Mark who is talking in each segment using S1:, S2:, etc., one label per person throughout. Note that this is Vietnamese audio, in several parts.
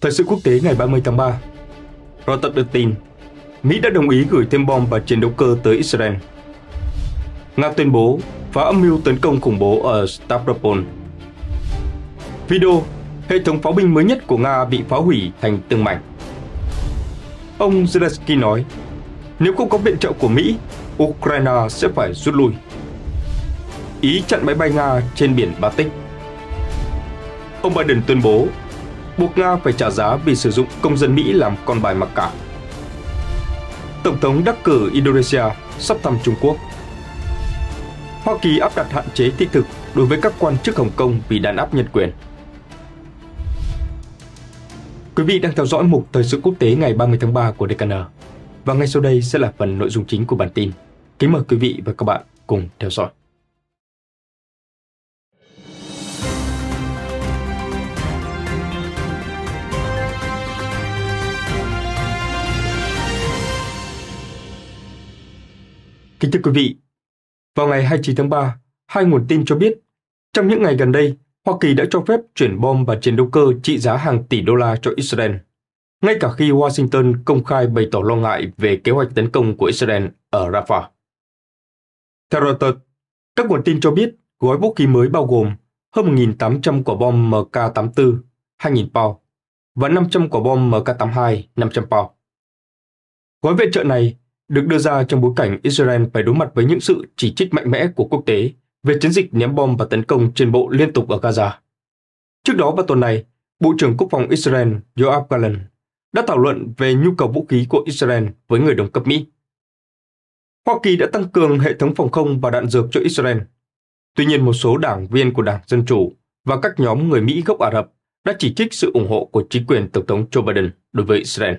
S1: Thời sự quốc tế ngày 30 tháng 3 Reuters đưa tin Mỹ đã đồng ý gửi thêm bom và chiến đấu cơ tới Israel Nga tuyên bố phá âm mưu tấn công khủng bố ở Stavropol Video Hệ thống pháo binh mới nhất của Nga bị phá hủy thành từng mảnh Ông Zelensky nói Nếu không có viện trợ của Mỹ, Ukraine sẽ phải rút lui Ý chặn máy bay Nga trên biển Baltic Ông Biden tuyên bố buộc Nga phải trả giá vì sử dụng công dân Mỹ làm con bài mặc cả. Tổng thống đắc cử Indonesia sắp thăm Trung Quốc Hoa Kỳ áp đặt hạn chế tích thực đối với các quan chức Hồng Kông vì đàn áp nhân quyền. Quý vị đang theo dõi mục Thời sự quốc tế ngày 30 tháng 3 của DKN. Và ngay sau đây sẽ là phần nội dung chính của bản tin. Kính mời quý vị và các bạn cùng theo dõi. Kính thưa quý vị, vào ngày 29 tháng 3, hai nguồn tin cho biết trong những ngày gần đây, Hoa Kỳ đã cho phép chuyển bom và chiến đấu cơ trị giá hàng tỷ đô la cho Israel, ngay cả khi Washington công khai bày tỏ lo ngại về kế hoạch tấn công của Israel ở Rafah. Theo Reuters, các nguồn tin cho biết gói vũ khí mới bao gồm hơn 1.800 quả bom MK84 2.000 pound và 500 quả bom MK82 500 pound. Gói viện trợ này được đưa ra trong bối cảnh Israel phải đối mặt với những sự chỉ trích mạnh mẽ của quốc tế về chiến dịch ném bom và tấn công trên bộ liên tục ở Gaza. Trước đó vào tuần này, Bộ trưởng Quốc phòng Israel Yoav Gallant đã thảo luận về nhu cầu vũ khí của Israel với người đồng cấp Mỹ. Hoa Kỳ đã tăng cường hệ thống phòng không và đạn dược cho Israel. Tuy nhiên, một số đảng viên của Đảng Dân Chủ và các nhóm người Mỹ gốc Ả Rập đã chỉ trích sự ủng hộ của chính quyền Tổng thống Joe Biden đối với Israel.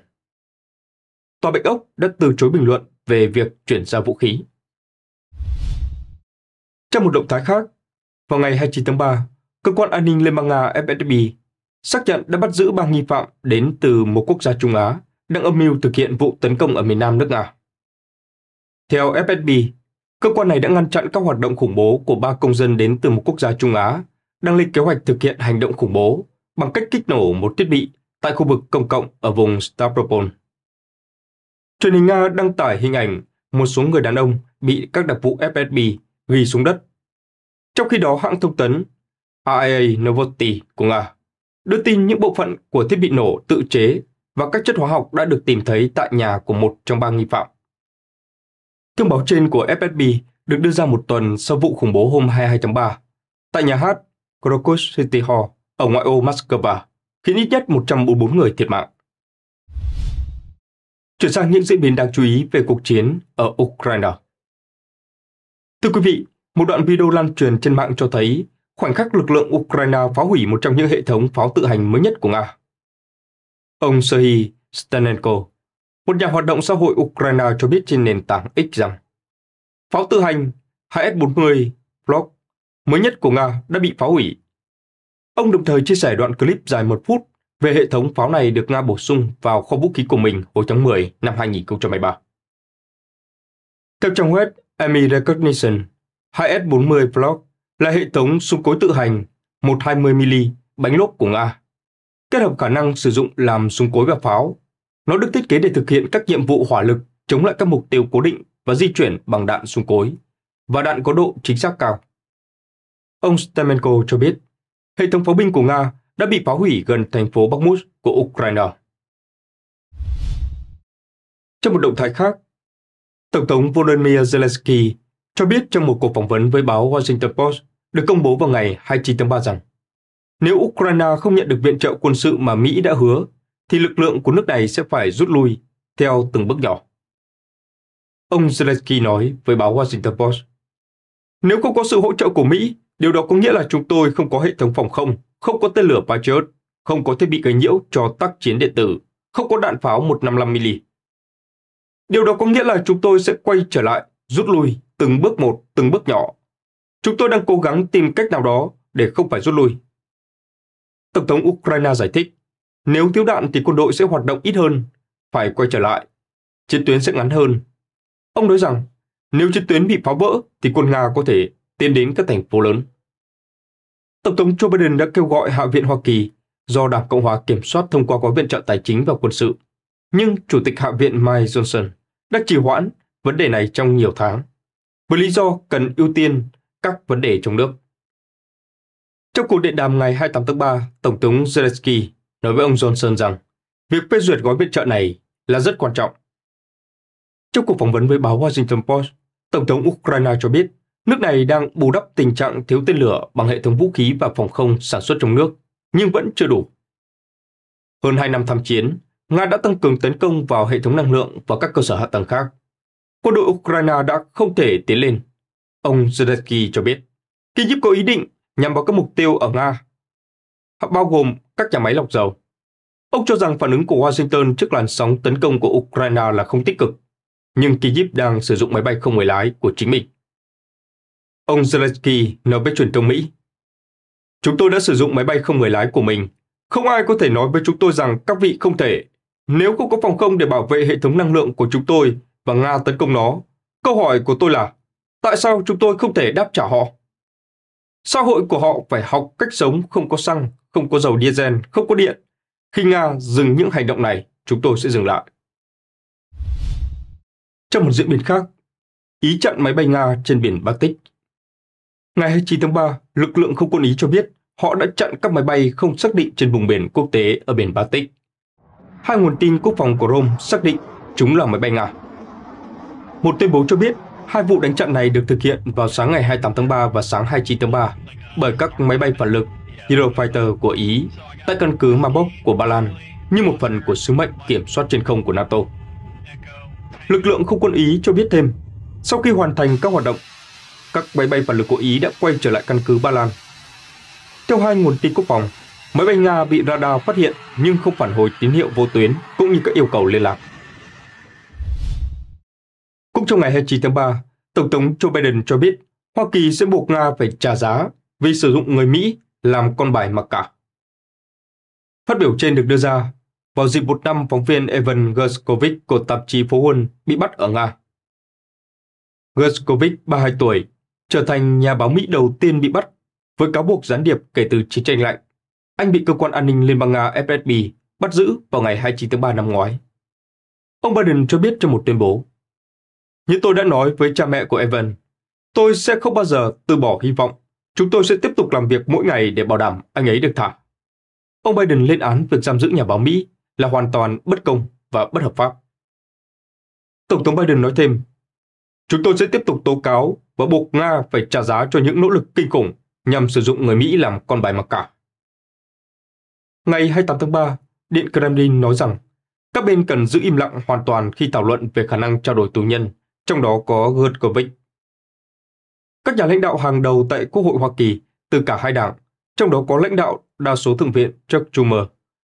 S1: Tòa Bạch Ốc đã từ chối bình luận về việc chuyển giao vũ khí. Trong một động thái khác, vào ngày 29 tháng 3, cơ quan an ninh Liên bang Nga FSB xác nhận đã bắt giữ ba nghi phạm đến từ một quốc gia Trung Á đang âm mưu thực hiện vụ tấn công ở miền nam nước Nga. Theo FSB, cơ quan này đã ngăn chặn các hoạt động khủng bố của ba công dân đến từ một quốc gia Trung Á đang lên kế hoạch thực hiện hành động khủng bố bằng cách kích nổ một thiết bị tại khu vực công cộng ở vùng Stavropol. Truyền hình Nga đăng tải hình ảnh một số người đàn ông bị các đặc vụ FSB ghi xuống đất. Trong khi đó, hãng thông tấn RIA Novosti của Nga đưa tin những bộ phận của thiết bị nổ tự chế và các chất hóa học đã được tìm thấy tại nhà của một trong ba nghi phạm. Thông báo trên của FSB được đưa ra một tuần sau vụ khủng bố hôm 22 tháng 3 tại nhà hát Krakow City Hall ở ngoại ô Moscow, khiến ít nhất 144 người thiệt mạng. Chuyển sang những diễn biến đáng chú ý về cuộc chiến ở Ukraine. Thưa quý vị, một đoạn video lan truyền trên mạng cho thấy khoảnh khắc lực lượng Ukraine phá hủy một trong những hệ thống pháo tự hành mới nhất của Nga. Ông Serhiy Stanenko, một nhà hoạt động xã hội Ukraine cho biết trên nền tảng X rằng pháo tự hành HS-40 Block mới nhất của Nga đã bị phá hủy. Ông đồng thời chia sẻ đoạn clip dài một phút về hệ thống pháo này được Nga bổ sung vào kho vũ khí của mình hồi tháng 10 năm 2023. Theo trang web Army Recognition, 2S-40 Block là hệ thống súng cối tự hành 120mm bánh lốp của Nga, kết hợp khả năng sử dụng làm súng cối và pháo. Nó được thiết kế để thực hiện các nhiệm vụ hỏa lực chống lại các mục tiêu cố định và di chuyển bằng đạn súng cối, và đạn có độ chính xác cao. Ông Stemenko cho biết, hệ thống pháo binh của Nga đã bị phá hủy gần thành phố Bakhmut của Ukraine. Trong một động thái khác, Tổng thống Volodymyr Zelensky cho biết trong một cuộc phỏng vấn với báo Washington Post được công bố vào ngày 29 tháng 3 rằng nếu Ukraine không nhận được viện trợ quân sự mà Mỹ đã hứa, thì lực lượng của nước này sẽ phải rút lui theo từng bước nhỏ. Ông Zelensky nói với báo Washington Post, Nếu không có sự hỗ trợ của Mỹ, điều đó có nghĩa là chúng tôi không có hệ thống phòng không, không có tên lửa Patriot, không có thiết bị gây nhiễu cho tác chiến điện tử, không có đạn pháo 155mm. Điều đó có nghĩa là chúng tôi sẽ quay trở lại, rút lui từng bước một, từng bước nhỏ. Chúng tôi đang cố gắng tìm cách nào đó để không phải rút lui. Tổng thống Ukraine giải thích, nếu thiếu đạn thì quân đội sẽ hoạt động ít hơn, phải quay trở lại. Chiến tuyến sẽ ngắn hơn. Ông nói rằng, nếu chiến tuyến bị phá vỡ thì quân Nga có thể tiến đến các thành phố lớn. Tổng thống Joe Biden đã kêu gọi Hạ viện Hoa Kỳ do Đảng Cộng hòa kiểm soát thông qua gói viện trợ tài chính và quân sự. Nhưng Chủ tịch Hạ viện Mike Johnson đã trì hoãn vấn đề này trong nhiều tháng, với lý do cần ưu tiên các vấn đề trong nước. Trong cuộc điện đàm ngày 28 tháng 3, Tổng thống Zelensky nói với ông Johnson rằng việc phê duyệt gói viện trợ này là rất quan trọng. Trong cuộc phỏng vấn với báo Washington Post, Tổng thống Ukraine cho biết Nước này đang bù đắp tình trạng thiếu tên lửa bằng hệ thống vũ khí và phòng không sản xuất trong nước, nhưng vẫn chưa đủ. Hơn 2 năm tham chiến, Nga đã tăng cường tấn công vào hệ thống năng lượng và các cơ sở hạ tầng khác. Quân đội Ukraine đã không thể tiến lên. Ông Zelensky cho biết, Kyiv có ý định nhằm vào các mục tiêu ở Nga, bao gồm các nhà máy lọc dầu. Ông cho rằng phản ứng của Washington trước làn sóng tấn công của Ukraine là không tích cực, nhưng Kyiv đang sử dụng máy bay không người lái của chính mình. Ông Zelensky nói với truyền thông Mỹ. Chúng tôi đã sử dụng máy bay không người lái của mình. Không ai có thể nói với chúng tôi rằng các vị không thể. Nếu không có phòng không để bảo vệ hệ thống năng lượng của chúng tôi và Nga tấn công nó, câu hỏi của tôi là tại sao chúng tôi không thể đáp trả họ? Xã hội của họ phải học cách sống không có xăng, không có dầu diesel, không có điện. Khi Nga dừng những hành động này, chúng tôi sẽ dừng lại. Trong một diễn biến khác, Ý chặn máy bay Nga trên biển Baltic Ngày 29 tháng 3, lực lượng không quân Ý cho biết họ đã chặn các máy bay không xác định trên vùng biển quốc tế ở biển Baltic. Hai nguồn tin quốc phòng của Rome xác định chúng là máy bay Nga. Một tuyên bố cho biết hai vụ đánh chặn này được thực hiện vào sáng ngày 28 tháng 3 và sáng 29 tháng 3 bởi các máy bay phản lực Eurofighter của Ý tại căn cứ Mabok của Ba Lan như một phần của sứ mệnh kiểm soát trên không của NATO. Lực lượng không quân Ý cho biết thêm, sau khi hoàn thành các hoạt động các máy bay phản lực của Ý đã quay trở lại căn cứ Ba Lan. Theo hai nguồn tin quốc phòng, máy bay Nga bị radar phát hiện nhưng không phản hồi tín hiệu vô tuyến cũng như các yêu cầu liên lạc. Cũng trong ngày 29 tháng 3, Tổng thống Joe Biden cho biết Hoa Kỳ sẽ buộc Nga phải trả giá vì sử dụng người Mỹ làm con bài mặc cả. Phát biểu trên được đưa ra vào dịp một năm phóng viên Evan Gershkovich của tạp chí Phố Huân bị bắt ở Nga. Gershkovich, 32 tuổi, trở thành nhà báo Mỹ đầu tiên bị bắt với cáo buộc gián điệp kể từ chiến tranh lạnh. Anh bị cơ quan an ninh Liên bang Nga FSB bắt giữ vào ngày 29 tháng 3 năm ngoái. Ông Biden cho biết trong một tuyên bố, Như tôi đã nói với cha mẹ của Evan, tôi sẽ không bao giờ từ bỏ hy vọng. Chúng tôi sẽ tiếp tục làm việc mỗi ngày để bảo đảm anh ấy được thả. Ông Biden lên án việc giam giữ nhà báo Mỹ là hoàn toàn bất công và bất hợp pháp. Tổng thống Biden nói thêm, Chúng tôi sẽ tiếp tục tố cáo và buộc Nga phải trả giá cho những nỗ lực kinh khủng nhằm sử dụng người Mỹ làm con bài mặc cả. Ngày 28 tháng 3, Điện Kremlin nói rằng các bên cần giữ im lặng hoàn toàn khi thảo luận về khả năng trao đổi tù nhân, trong đó có Gerkovich. Các nhà lãnh đạo hàng đầu tại Quốc hội Hoa Kỳ từ cả hai đảng, trong đó có lãnh đạo đa số thượng viện Chuck Schumer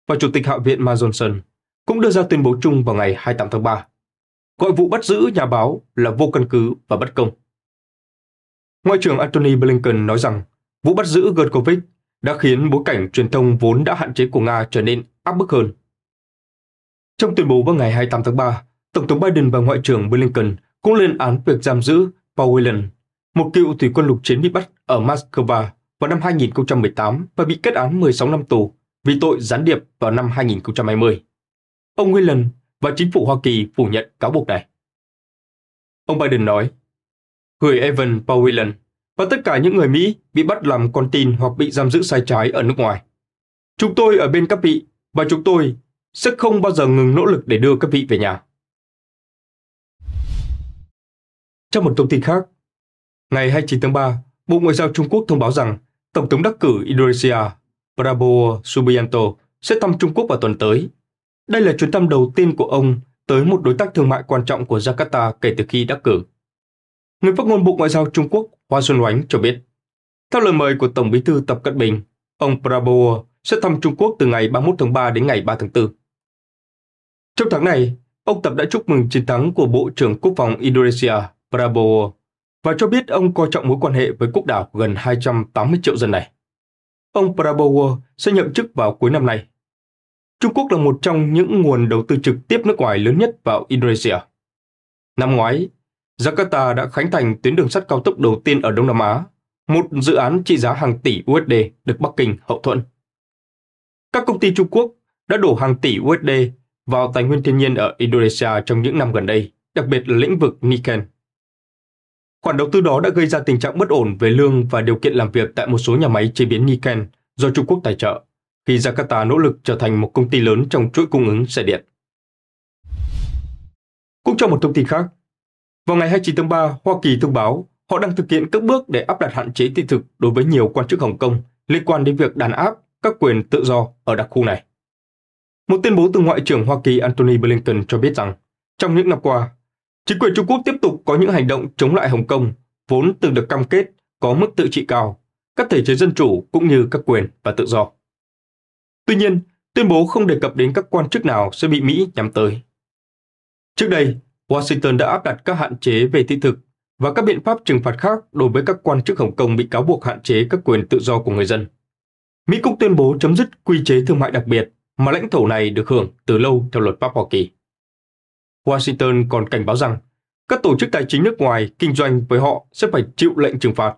S1: và Chủ tịch Hạ viện Mike Johnson, cũng đưa ra tuyên bố chung vào ngày 28 tháng 3, gọi vụ bắt giữ nhà báo là vô căn cứ và bất công. Ngoại trưởng Antony Blinken nói rằng vụ bắt giữ Gerkovic đã khiến bối cảnh truyền thông vốn đã hạn chế của Nga trở nên áp bức hơn. Trong tuyên bố vào ngày 28 tháng 3, Tổng thống Biden và Ngoại trưởng Blinken cũng lên án việc giam giữ Paul Whelan, một cựu thủy quân lục chiến bị bắt ở Moscow vào năm 2018 và bị kết án 16 năm tù vì tội gián điệp vào năm 2020. Ông Whelan và chính phủ Hoa Kỳ phủ nhận cáo buộc này. Ông Biden nói, gửi Evan Powillan và tất cả những người Mỹ bị bắt làm con tin hoặc bị giam giữ sai trái ở nước ngoài. Chúng tôi ở bên các vị và chúng tôi sẽ không bao giờ ngừng nỗ lực để đưa các vị về nhà. Trong một thông tin khác, ngày 29 tháng 3, Bộ Ngoại giao Trung Quốc thông báo rằng Tổng thống đắc cử Indonesia Prabowo Subianto sẽ thăm Trung Quốc vào tuần tới. Đây là chuyến thăm đầu tiên của ông tới một đối tác thương mại quan trọng của Jakarta kể từ khi đắc cử. Người phát ngôn Bộ Ngoại giao Trung Quốc Hoa Xuân Oánh cho biết, theo lời mời của Tổng bí thư Tập Cận Bình, ông Prabowo sẽ thăm Trung Quốc từ ngày 31 tháng 3 đến ngày 3 tháng 4. Trong tháng này, ông Tập đã chúc mừng chiến thắng của Bộ trưởng Quốc phòng Indonesia Prabowo và cho biết ông coi trọng mối quan hệ với quốc đảo gần 280 triệu dân này. Ông Prabowo sẽ nhậm chức vào cuối năm nay. Trung Quốc là một trong những nguồn đầu tư trực tiếp nước ngoài lớn nhất vào Indonesia. Năm ngoái, Jakarta đã khánh thành tuyến đường sắt cao tốc đầu tiên ở Đông Nam Á, một dự án trị giá hàng tỷ USD được Bắc Kinh hậu thuẫn. Các công ty Trung Quốc đã đổ hàng tỷ USD vào tài nguyên thiên nhiên ở Indonesia trong những năm gần đây, đặc biệt là lĩnh vực Nikken. Khoản đầu tư đó đã gây ra tình trạng bất ổn về lương và điều kiện làm việc tại một số nhà máy chế biến Nikken do Trung Quốc tài trợ, khi Jakarta nỗ lực trở thành một công ty lớn trong chuỗi cung ứng xe điện. Cũng trong một thông tin khác, vào ngày 29 tháng 3, Hoa Kỳ thông báo họ đang thực hiện các bước để áp đặt hạn chế thị thực đối với nhiều quan chức Hồng Kông liên quan đến việc đàn áp các quyền tự do ở đặc khu này. Một tuyên bố từ Ngoại trưởng Hoa Kỳ Antony Blinken cho biết rằng, trong những năm qua, chính quyền Trung Quốc tiếp tục có những hành động chống lại Hồng Kông, vốn từng được cam kết có mức tự trị cao, các thể chế dân chủ cũng như các quyền và tự do. Tuy nhiên, tuyên bố không đề cập đến các quan chức nào sẽ bị Mỹ nhắm tới. Trước đây, Washington đã áp đặt các hạn chế về thị thực và các biện pháp trừng phạt khác đối với các quan chức Hồng Kông bị cáo buộc hạn chế các quyền tự do của người dân. Mỹ cũng tuyên bố chấm dứt quy chế thương mại đặc biệt mà lãnh thổ này được hưởng từ lâu theo luật pháp Hoa Kỳ. Washington còn cảnh báo rằng các tổ chức tài chính nước ngoài kinh doanh với họ sẽ phải chịu lệnh trừng phạt.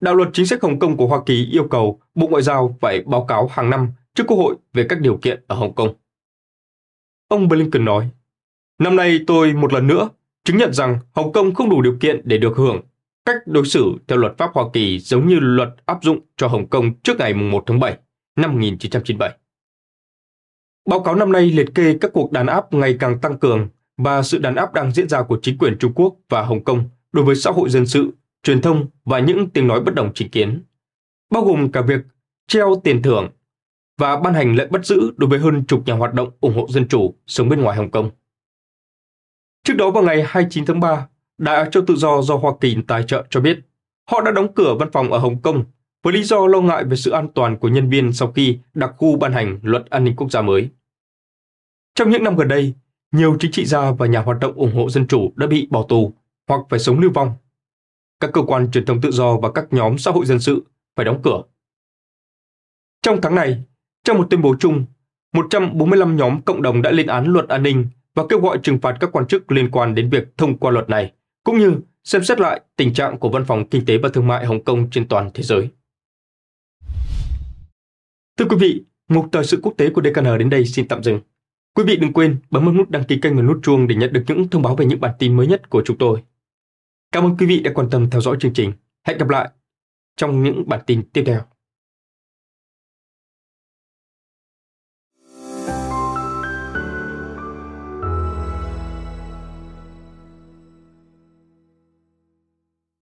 S1: Đạo luật chính sách Hồng Kông của Hoa Kỳ yêu cầu Bộ Ngoại giao phải báo cáo hàng năm trước Quốc hội về các điều kiện ở Hồng Kông. Ông Blinken nói, Năm nay tôi một lần nữa chứng nhận rằng Hồng Kông không đủ điều kiện để được hưởng cách đối xử theo luật pháp Hoa Kỳ giống như luật áp dụng cho Hồng Kông trước ngày 1 tháng 7 năm 1997. Báo cáo năm nay liệt kê các cuộc đàn áp ngày càng tăng cường và sự đàn áp đang diễn ra của chính quyền Trung Quốc và Hồng Kông đối với xã hội dân sự, truyền thông và những tiếng nói bất đồng chính kiến, bao gồm cả việc treo tiền thưởng và ban hành lệnh bắt giữ đối với hơn chục nhà hoạt động ủng hộ dân chủ sống bên ngoài Hồng Kông. Trước đó vào ngày 29 tháng 3, Đài Á Châu Tự Do do Hoa Kỳ tài trợ cho biết họ đã đóng cửa văn phòng ở Hồng Kông với lý do lo ngại về sự an toàn của nhân viên sau khi đặc khu ban hành luật an ninh quốc gia mới. Trong những năm gần đây, nhiều chính trị gia và nhà hoạt động ủng hộ dân chủ đã bị bỏ tù hoặc phải sống lưu vong. Các cơ quan truyền thông tự do và các nhóm xã hội dân sự phải đóng cửa. Trong tháng này, trong một tuyên bố chung, 145 nhóm cộng đồng đã lên án luật an ninh và kêu gọi trừng phạt các quan chức liên quan đến việc thông qua luật này, cũng như xem xét lại tình trạng của Văn phòng Kinh tế và Thương mại Hồng Kông trên toàn thế giới. Thưa quý vị, mục thời sự quốc tế của DKN đến đây xin tạm dừng. Quý vị đừng quên bấm nút đăng ký kênh và nút chuông để nhận được những thông báo về những bản tin mới nhất của chúng tôi. Cảm ơn quý vị đã quan tâm theo dõi chương trình. Hẹn gặp lại trong những bản tin tiếp theo.